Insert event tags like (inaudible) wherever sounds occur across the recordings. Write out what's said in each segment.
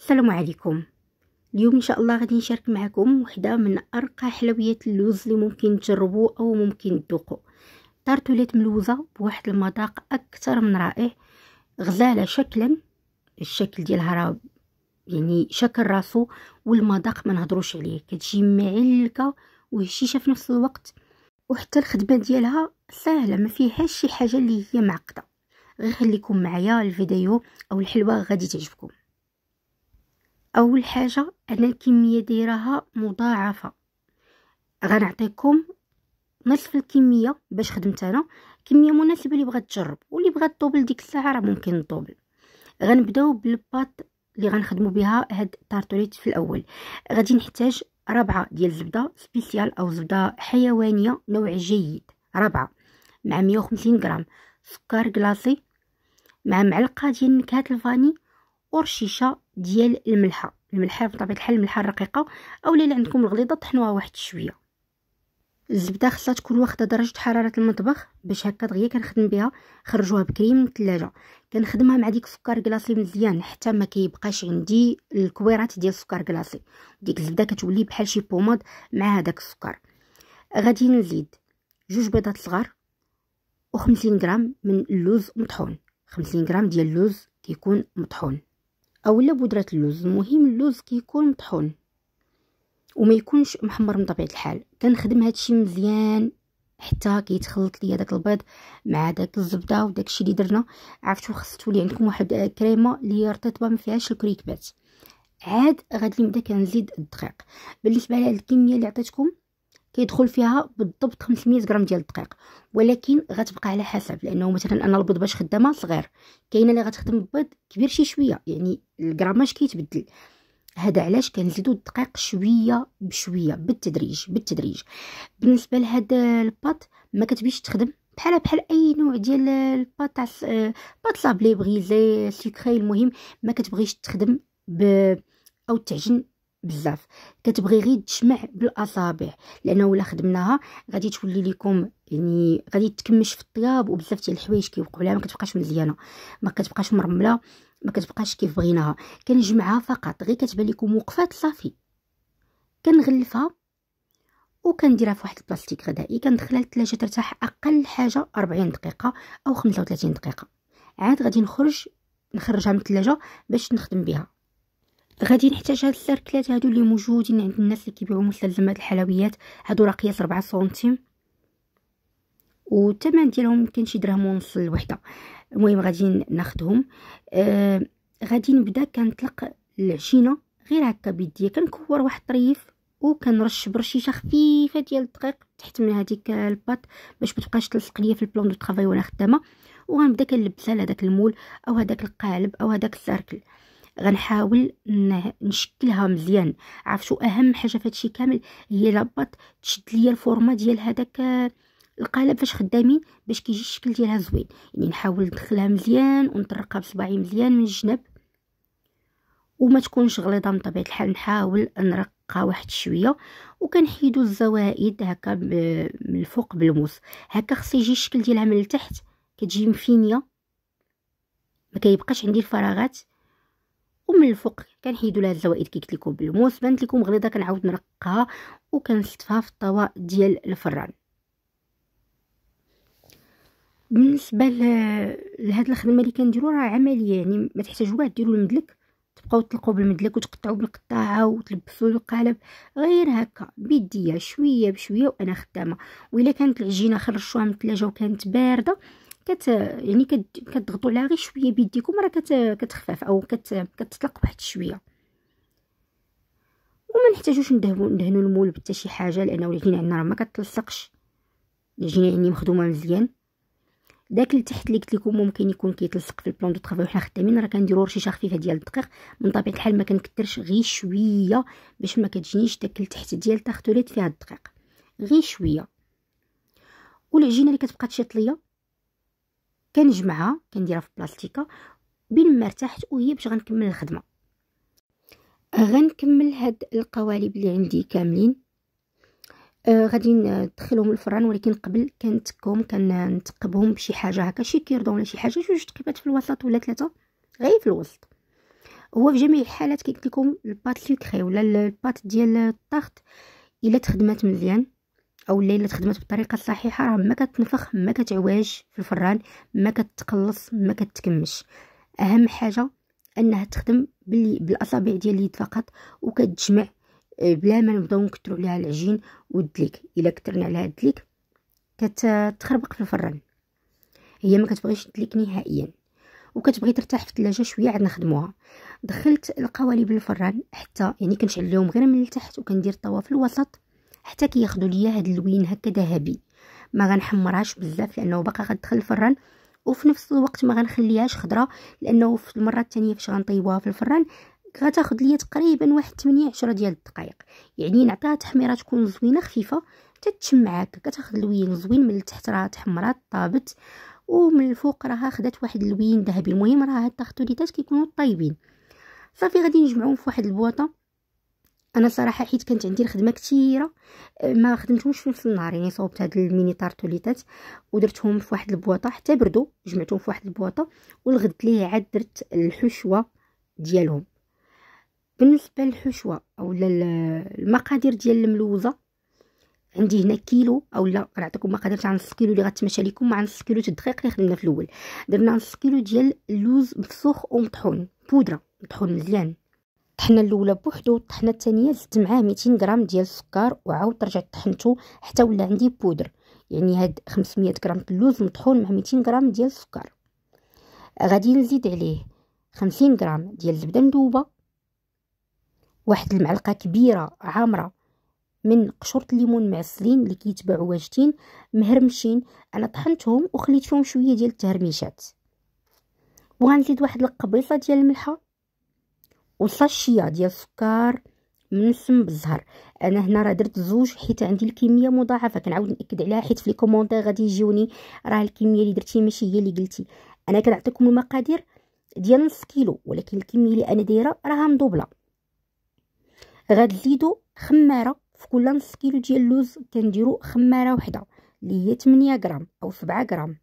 السلام عليكم اليوم ان شاء الله غادي نشارك معكم وحده من ارقى حلويات اللوز اللي ممكن تجربوا او ممكن تذوقوا طرطولات ملوزه بواحد المذاق اكثر من رائع غزاله شكلا الشكل ديالها راه يعني شكل راسو والمذاق ما نهضروش عليه كتجي معلكه وهشيشه في نفس الوقت وحتى الخدمه ديالها سهله ما فيهاش شي حاجه اللي هي معقده غير خليكم معايا الفيديو او الحلوه غادي تعجبكم اول حاجه انا الكميه دايراها مضاعفه غنعطيكم نصف الكميه باش خدمت انا كميه مناسبه اللي بغات تجرب واللي بغات طوبل ديك الساعه راه ممكن طوبل غنبداو بالباط اللي غنخدمو بها هاد التارتوليت في الاول غادي نحتاج ربعة ديال الزبده سبيسيال او زبده حيوانيه نوع جيد ربعة مع 150 غرام سكر كلاصي مع معلقه ديال نكهه الفاني ورشيشه ديال الملحه الملحه بطبيعه الحال الملحه الرقيقه اولا اللي عندكم الغليظه طحنوها واحد شويه الزبده خصها تكون واخده درجه حراره المطبخ باش هكا دغيا كنخدم بها خرجوها بكري من الثلاجه كنخدمها مع ديك السكر كلاصي مزيان حتى ما كيبقاش عندي الكويرات ديال السكر كلاصي ديك الزبده كتولي بحال شي بوماد مع هذاك السكر غادي نزيد جوج بيضات صغار و 50 غرام من اللوز مطحون 50 غرام ديال اللوز كيكون مطحون اولا بودره اللوز المهم اللوز كيكون مطحون وما يكونش محمر من طبيعه الحال كنخدم هادشي مزيان حتى كيتخلط ليا داك البيض مع داك الزبده وداك الشيء اللي درنا عرفتوا خص تولي عندكم واحد كريمه اللي رطبه ما فيهاش الكريكبات عاد غادي نبدا كنزيد الدقيق بالنسبه لهاد الكميه اللي عطيتكم كيدخل فيها بالضبط 500 غرام ديال الدقيق ولكن غتبقى على حسب لانه مثلا انا البيض باش خدامه صغير كاينه اللي غتخدم بيض كبير شي شويه يعني الغراماج كيتبدل هذا علاش كنزيدو الدقيق شويه بشويه بالتدريج بالتدريج بالنسبه لهاد الباط ما كتبيش تخدم بحال بحال اي نوع ديال الباط باط صابلي بغيزي سكري المهم ما كتبغيش تخدم ب او تعجن بزاف كتبغي غير تجمع بالاصابع لانه ولا خدمناها غادي تولي لكم يعني غادي تكمش في الطياب وبزاف ديال الحوايج كيوقعوا لها ما كتبقاش مزيانه ما كتبقاش مرمله ما كتبقاش كيف بغيناها كنجمعها فقط غير كتبان لكم وقفات صافي كنغلفها وكنديرها في واحد البلاستيك غذائي كندخلها للثلاجه ترتاح اقل حاجه 40 دقيقه او 35 دقيقه عاد غادي نخرج نخرجها من الثلاجه باش نخدم بها غادي نحتاج هاد السيركلات هادو اللي موجودين عند الناس اللي كيبيعوا مسلزمات الحلويات هادو راه قياس 4 سنتيم والثمن ديالهم يمكن شي درهم ونص الوحده المهم غادي ناخدهم آه غادي نبدا كنطلق العجينه غير هكا بيديا كنكور واحد الطريف وكنرش برشيشه خفيفه ديال الدقيق تحت من هذيك الباط باش ما تبقاش تلصق ليا في البلون دو طرافاي وانا خدامه وغنبدا كنلبسها لهداك المول او هداك القالب او هداك السيركل غنحاول نشكلها مزيان عرفتوا اهم حاجه في هادشي كامل هي لاباط تشد ليا الفورمه ديال هذاك القالب آه، فاش خدامين باش كيجي الشكل ديالها زوين يعني نحاول ندخلها مزيان ونطرقها بصباعي مزيان من الجنب وما تكونش غليظه من طبيعه الحال نحاول نرقها واحد شويه وكنحيدو الزوائد هكا من الفوق بالموس هكا خص يجي الشكل ديالها من التحت كتجي مفينيه ما كيبقاش عندي الفراغات ومن الفوق كنحيدوا لها الزوائد كي قلت لكم بالموس بانت لكم غليظه كنعاود نرقها وكنلتفها في الطوا ديال الفران بالنسبه لهاد الخدمه اللي كنديروا راه عمليه يعني ما تحتاجوا كاع ديروا المدلك تبقاو تطلقوا بالمدلك وتقطعوا بالقطاعه وتلبسوا القالب غير هكا بيديه شويه بشويه وانا خدامه والا كانت العجينه خرجتوها من الثلاجه وكانت بارده كت يعني كتضغطوا عليها غير شويه بيديكم راه كت كتخفف او كت كتطلق واحد شويه وما نحتاجوش ندهنوا ندهنوا المول بتا شي حاجه لانه العجينه عندنا راه ما كتلصقش العجينه يعني مخدومه مزيان داك اللي تحت اللي قلت لكم ممكن يكون كيتلصق في البلون دو طرافاي وحنا خدامين راه كنديروا رشيشه خفيفه ديال الدقيق من طبيعه الحال ما كنكثرش غير شويه باش ما كتجينيش داك التحت ديال تاختوليت فيها الدقيق غير شويه والعجينه اللي كتبقى تشيط ليا كنجمعها كنديرها في بلاستيكه بين ما ارتحت وهي باش غنكمل الخدمه غنكمل هاد القوالب اللي عندي كاملين آه غادي ندخلهم الفران ولكن قبل كنتكهم كنتقبهم بشي حاجه هكا شي كيردون ولا شي حاجه جوج تقيبات في الوسط ولا ثلاثه غير في الوسط هو في جميع الحالات كيقول لكم الباط سكري ولا الباط ديال الطاخت الا تخدمات مزيان او الليله تخدمات بالطريقه الصحيحه راه ما كتنفخ ما كتعواج في الفران ما كتقلص ما كتكمش اهم حاجه انها تخدم بالاصابع ديال اليد فقط وكتجمع آه، بلا ما نبداو نكثروا عليها العجين والدليك الا كثرنا عليها الدليك كتخربق في الفران هي ما كتبغيش الدليك نهائيا وكتبغي ترتاح في الثلاجه شويه عاد نخدموها دخلت القوالب للفران حتى يعني كنشعل لهم غير من التحت وكندير الطوا في الوسط حتى كياخذوا ليا هاد اللوين هكا ذهبي ما غنحمرهاش بزاف لانه باقا غتدخل الفران وفي نفس الوقت ما غنخليهاش خضره لانه في المره الثانيه فاش غنطيبوها في الفران غتاخذ ليا تقريبا واحد 8 10 ديال الدقائق يعني نعطيها تحميره تكون زوينه خفيفه تتشمع هكا كتاخذ اللوين زوين من التحت راه تحمرات طابت ومن الفوق راها خدات واحد اللوين ذهبي المهم راه هاد التخطيطات كيكونوا طايبين صافي غادي نجمعوهم في واحد البواطه انا صراحه حيت كانت عندي الخدمه كثيره آه، ما خدمتهمش في نفس النهار يعني صوبت هاد الميني طارتوليتات ودرتهم في واحد البواطه حتى بردوا جمعتهم في واحد البواطه والغد ليه عاد درت الحشوه ديالهم بالنسبه للحشوه اولا المقادير ديال الملوزه عندي هنا كيلو اولا غنعطيكم مقادير تاع نص كيلو اللي غتمشى لكم مع نص كيلو الدقيق اللي خدمنا في الاول درنا نص كيلو ديال اللوز مفسوخ ومطحون بودره مطحون مزيان الطحنه الاولى بوحدو الطحنه الثانيه زدت معاه 200 غرام ديال السكر وعاود رجعت طحنته حتى ولا عندي بودر يعني هاد 500 غرام اللوز مطحون مع 200 غرام ديال السكر غادي نزيد عليه 50 غرام ديال الزبده مذوبه واحد المعلقه كبيره عامره من قشرة الليمون معسلين اللي كيتباعوا واجدين مهرمشين انا طحنتهم وخليت فيهم شويه ديال التهرميشات وغنزيد واحد القبيصه ديال الملحه وصاشيه ديال السكر منسم بالزهر انا هنا راه درت زوج حيت عندي الكميه مضاعفه كنعاود ناكد عليها حيت في لي كومونتير غادي يجيوني راه الكميه اللي درتي ماشي هي اللي قلتي انا كنعطيكم المقادير ديال نص كيلو ولكن الكميه اللي انا دايره راها مدوبله غتزيدوا خماره في كل نص كيلو ديال اللوز كنديروا خماره وحده اللي هي 8 غرام او 7 غرام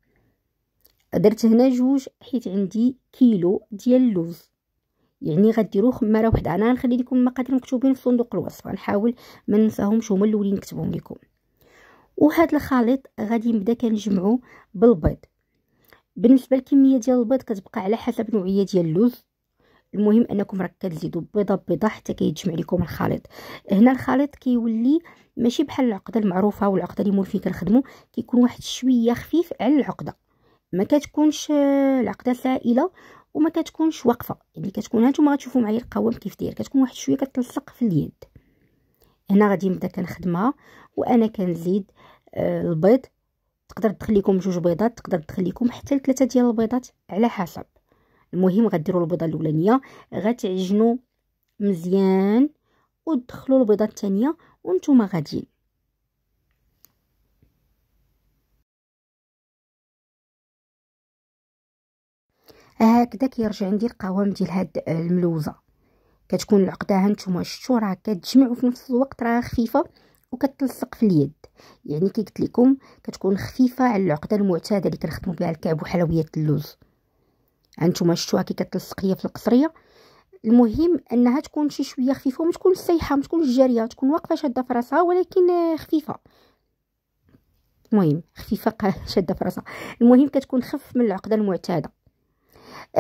درت هنا جوج حيت عندي كيلو ديال اللوز يعني غديروه خماره وحده انا غنخلي لكم المقادير مكتوبين في صندوق الوصف غنحاول ما ننساهمش هما الاولين نكتبهم لكم وهذا الخليط غادي نبدا كنجمعو بالبيض بالنسبه للكميه ديال البيض كتبقى على حسب نوعيه ديال اللوز المهم انكم راك كتزيدوا بيضه بيضه حتى كيتجمع لكم الخليط هنا الخليط كيولي ماشي بحال العقده المعروفه والعقده اللي مورفين كنخدموا كيكون واحد شويه خفيف على العقده ما كتكونش العقده سائله وما كتكونش واقفه يعني كتكون هانتوما غتشوفوا معايا القوام كيف داير كتكون واحد شويه كتلصق في اليد هنا غادي نبدا كنخدمها وانا كنزيد آه البيض تقدر لكم جوج بيضات تقدر لكم حتى لثلاثه ديال البيضات على حسب المهم غديروا البيضه الاولانيه غتعجنوا مزيان ودخلوا البيضه الثانيه وانتم غاديين هكذا كيرجع عندي القوام ديال هاد الملوزه كتكون العقده هانتوما شتو راه كتجمع وفي نفس الوقت راه خفيفه وكتلصق في اليد يعني كي قلت لكم كتكون خفيفه على العقده المعتاده اللي كنخدموا بها الكعب وحلويات اللوز هانتوما شفتوها كي كتلصق هي في القصريه المهم انها تكون شي شويه خفيفه وما تكون سايحه ما تكون جاريه تكون واقفه شاده في راسها ولكن خفيفه المهم خفيفه (laughs) شاده في راسها المهم كتكون خف من العقده المعتاده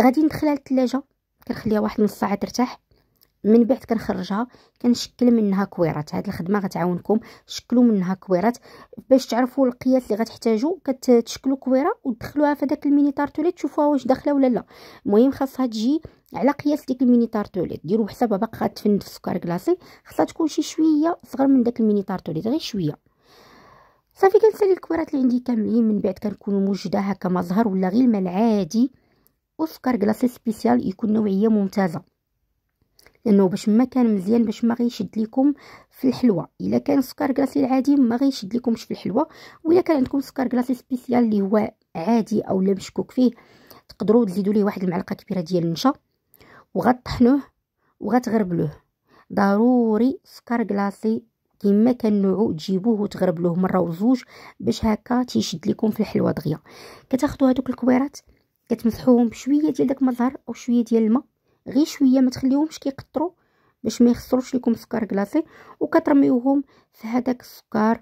غادي ندخلها للثلاجه كنخليها واحد نص ساعه ترتاح من بعد كنخرجها كنشكل منها كويرات هذه الخدمه غتعاونكم شكلوا منها كويرات باش تعرفوا القياس اللي غتحتاجوا كتشكلوا كويره وتدخلوها في داك الميني طارتوليت تشوفوها واش داخله ولا لا المهم خاصها تجي على قياس ديك الميني طارتوليت ديروا حسابها باقا تفند في السكر كلاصي خاصها تكون شي شويه صغر من داك الميني طارتوليت غير شويه صافي كنسالي الكويرات اللي عندي كاملين من بعد كنكونوا موجده هكا مظهر ولا غير المال عادي وسكر كلاصي سبيسيال يكون نوعيه ممتازه لانه باش ما كان مزيان باش ما غيشد لكم في الحلوه الا كان سكر كلاصي العادي ما غيشد لكمش في الحلوه والا كان عندكم سكر كلاصي سبيسيال اللي هو عادي او لا مشكوك فيه تقدروا تزيدوا ليه واحد المعلقه كبيره ديال النشا وغطحنوه وغتغربلوه ضروري سكر كلاصي كما كان نوعو تجيبوه وتغربلوه مره وزوج باش هكا تيشد لكم في الحلوه دغيا كتاخذوا هذوك الكويرات كتمسحوهم بشويه ديال داك المزهر او شويه ديال الماء غير شويه ما تخليهمش كيقطروا باش ما يخسروش لكم سكر كلاصي وكترميوهم في هذاك السكر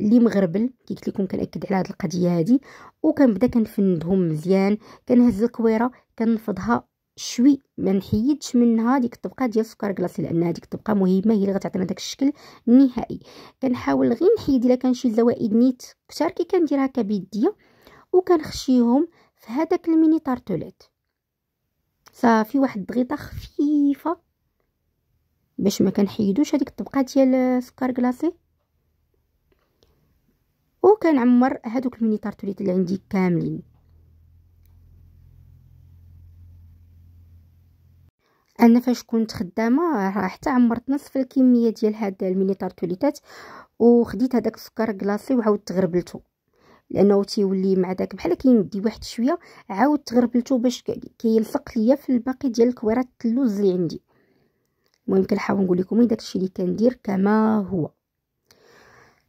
اللي مغربل كي قلت لكم كناكد على هذه القضيه هذه وكنبدا كنفندهم مزيان كنهز الكويره كنفضها شوي ما نحيدش منها ديك الطبقه ديال السكر كلاصي لان هذيك الطبقه مهمه هي اللي غتعطينا داك الشكل النهائي كنحاول غير نحيد الا كان شي زوائد نيت كثار كي كنديرها كبيديه وكنخشيهم في هذاك الميني طارتوليت صافي واحد الضغيطه خفيفه باش ما كنحيدوش هذيك الطبقه ديال السكر كلاصي وكنعمر هذوك الميني طارتوليت اللي عندي كاملين انا فاش كنت خدامه راه حتى عمرت نصف الكميه ديال هاد الميني طارتوليتات وخديت هذاك السكر كلاصي وعاودت غربلته لانه تيولي مع داك بحال كيندي واحد شويه عاود تغربلتو باش كيلصق ليا في الباقي ديال الكويرات اللوز اللي عندي المهم كنحاول نقول لكم داكشي اللي كندير كما هو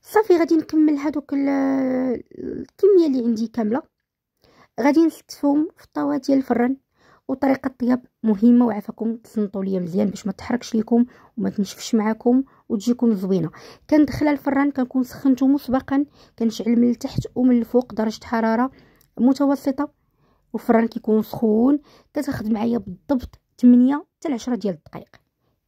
صافي غادي نكمل هذوك الكميه اللي عندي كامله غادي نستفهم في الطاوه ديال الفرن وطريقه الطياب مهمه وعافاكم تسنطوا ليا مزيان باش ما تحركش ليكم وما تنشفش معاكم وتجيكم زوينه كندخلها الفران كنكون سخنته مسبقا كنشعل من التحت ومن الفوق درجه حراره متوسطه والفران كيكون سخون كتاخذ معايا بالضبط 8 حتى 10 ديال الدقائق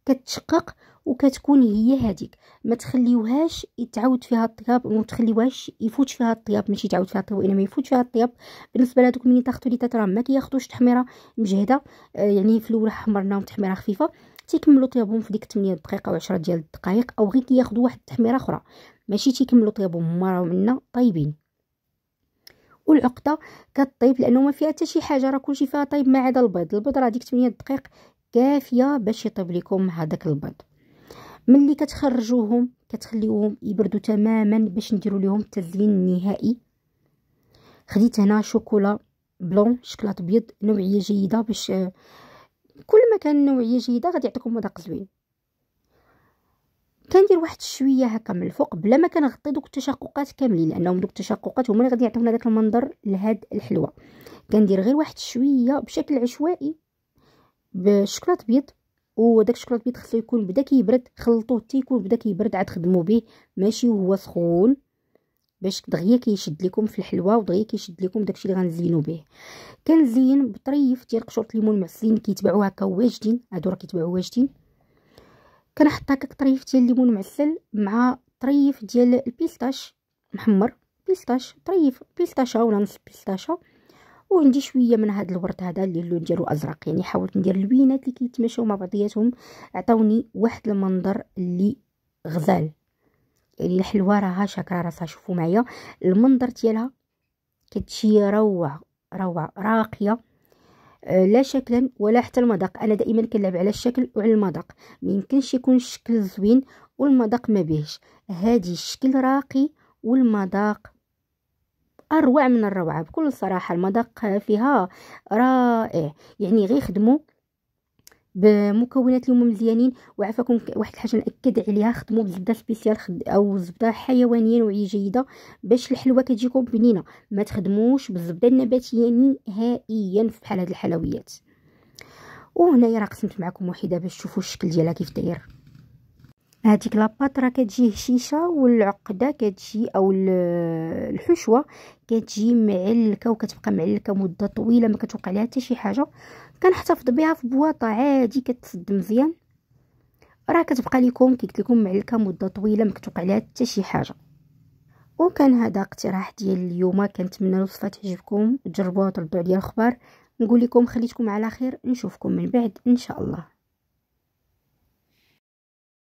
كتشقق وكتكون هي هذيك ما تخليوهاش يتعاود فيها الطياب وما تخليوهاش يفوت فيها الطياب ماشي يتعاود فيها الطياب وانما يفوت فيها الطياب بالنسبه لهذوك منين تاخذوا ليتات راه ما كياخذوش تحميره مجهده آه، يعني في الاول حمرناهم تحميره خفيفه تيكملوا طيابهم في ديك 8 دقائق او 10 ديال الدقائق او غير كياخذوا واحد التحميره اخرى ماشي تيكملوا طيابهم هما راهو منا طايبين والعقده كطيب لانه ما فيها حتى شي حاجه راه كلشي فيها طيب ما عدا البيض البيض راه ديك 8 دقائق كافيه باش يطيب لكم هذاك البيض ملي كتخرجوهم كتخليوهم يبردوا تماما باش نديروا لهم التزيين النهائي خديت هنا شوكولا بلون شكلاط ابيض نوعيه جيده باش كل ما كان نوعيه جيده غادي يعطيكم مذاق زوين كندير واحد شويه هكا من الفوق بلا ما كنغطي دوك التشققات كاملين لانهم دوك التشققات هما اللي غادي يعطيونا داك المنظر لهاد الحلوه كندير غير واحد شويه بشكل عشوائي بالشوكولاط ابيض وداك الشكلاط بيض خصو يكون بدا كيبرد خلطوه حتى يكون بدا كيبرد عاد خدموا به ماشي وهو سخون باش دغيا كيشد لكم في الحلوه ودغيا كيشد لكم داكشي اللي غنزينو به كنزين بطريف ديال قشره الليمون معسلين كيتباعو هكا واجدين هادو راه كيتباعو واجدين كنحط هكاك طريف ديال الليمون معسل مع طريف ديال البيستاش محمر بيستاش طريف بيستاشا ولا نص بيستاشا وعندي شويه من هذا الورد هذا اللي اللون ديالو ازرق يعني حاولت ندير اللوينات اللي كيتماشاو مع بعضياتهم عطاوني واحد المنظر اللي غزال الحلوه راها شاكره راسها شوفوا معايا المنظر ديالها كتشي روعه روعه راقيه آه، لا شكلا ولا حتى المذاق انا دائما كنلعب على الشكل وعلى المذاق ما يمكنش يكون الشكل زوين والمذاق ما بهش هادي الشكل راقي والمذاق اروع من الروعه بكل صراحه المذاق فيها رائع يعني غير خدموا بمكونات اللي هما مزيانين وعافاكم واحد الحاجه ناكد عليها خدموا بالزبده سبيسيال خد او زبده حيوانيه نوعيه جيده باش الحلوه كتجيكم بنينه ما تخدموش بالزبده النباتيه نهائيا بحال هاد الحلويات وهنايا راه قسمت معكم وحده باش تشوفوا الشكل ديالها كيف داير هذيك لاباط راه كتجي هشيشه والعقده كتجي او الحشوه كتجي معلكه وكتبقى معلكه مده طويله ما كتوقع لها حتى شي حاجه كنحتفظ بها في بواطه عادي كتسد مزيان راه كتبقى لكم كي قلت لكم معلكه مده طويله ما كتوقع لها حتى شي حاجه وكان هذا اقتراح ديال اليوم كنتمنى الوصفه تعجبكم جربوها وتردوا عليا الخبر نقول لكم خليتكم على خير نشوفكم من بعد ان شاء الله